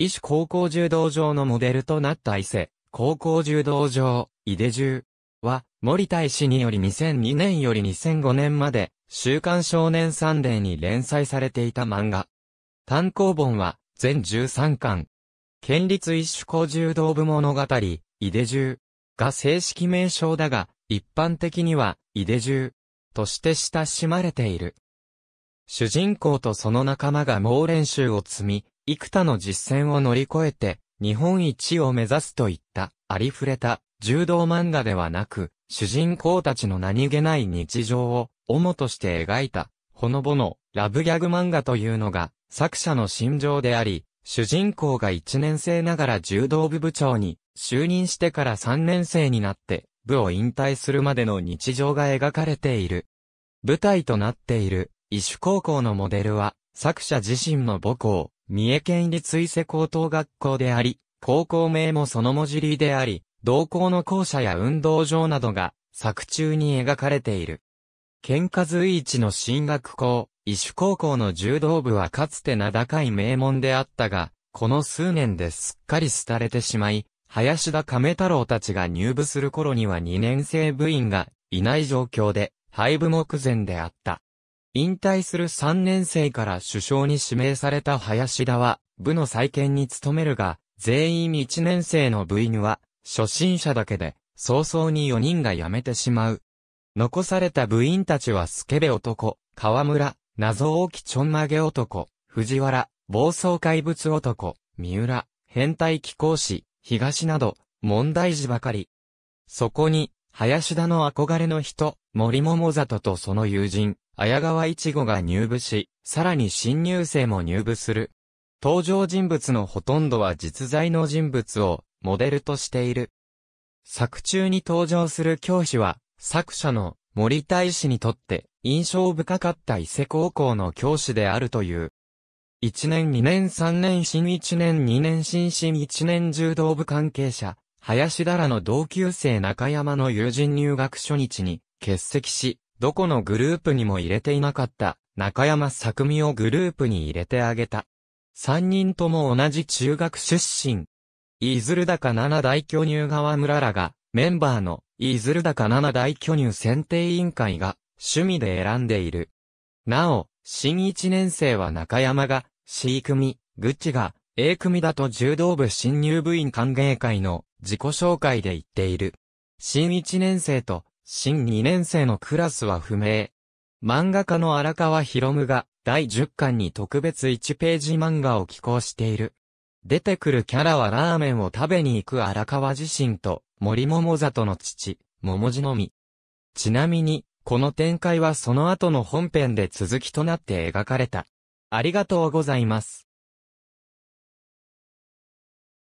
医師高校柔道場のモデルとなった伊勢、高校柔道場、井出中は、森大師により2002年より2005年まで、週刊少年サンデーに連載されていた漫画。単行本は、全13巻。県立一種高柔道部物語、井出中が正式名称だが、一般的には、井出中として親しまれている。主人公とその仲間が猛練習を積み、幾多の実践を乗り越えて、日本一を目指すといった、ありふれた、柔道漫画ではなく、主人公たちの何気ない日常を、主として描いた、ほのぼの、ラブギャグ漫画というのが、作者の心情であり、主人公が1年生ながら柔道部部長に、就任してから3年生になって、部を引退するまでの日常が描かれている。舞台となっている、異種高校のモデルは、作者自身の母校、三重県立伊勢高等学校であり、高校名もその文字入りであり、同校の校舎や運動場などが作中に描かれている。喧嘩随一の進学校、伊種高校の柔道部はかつて名高い名門であったが、この数年ですっかり廃れてしまい、林田亀太郎たちが入部する頃には2年生部員がいない状況で、廃部目前であった。引退する3年生から首相に指名された林田は、部の再建に努めるが、全員1年生の部員は、初心者だけで、早々に4人が辞めてしまう。残された部員たちはスケベ男、河村、謎大きちょんまげ男、藤原、暴走怪物男、三浦、変態気候師、東など、問題児ばかり。そこに、林田の憧れの人、森桃里とその友人、綾川一ごが入部し、さらに新入生も入部する。登場人物のほとんどは実在の人物をモデルとしている。作中に登場する教師は、作者の森大使にとって印象深かった伊勢高校の教師であるという。一年二年三年新一年二年新新一年柔道部関係者、林田らの同級生中山の友人入学初日に欠席し、どこのグループにも入れていなかった中山作美をグループに入れてあげた。三人とも同じ中学出身。イズルだか七大巨乳川村らが、メンバーの、イズルだか七大巨乳選定委員会が、趣味で選んでいる。なお、新一年生は中山が、C 組、グッチが、A 組だと柔道部新入部員歓迎会の自己紹介で言っている。新一年生と新2年生のクラスは不明。漫画家の荒川博夢が第10巻に特別1ページ漫画を寄稿している。出てくるキャラはラーメンを食べに行く荒川自身と森桃里の父、桃地のみ。ちなみに、この展開はその後の本編で続きとなって描かれた。ありがとうございます。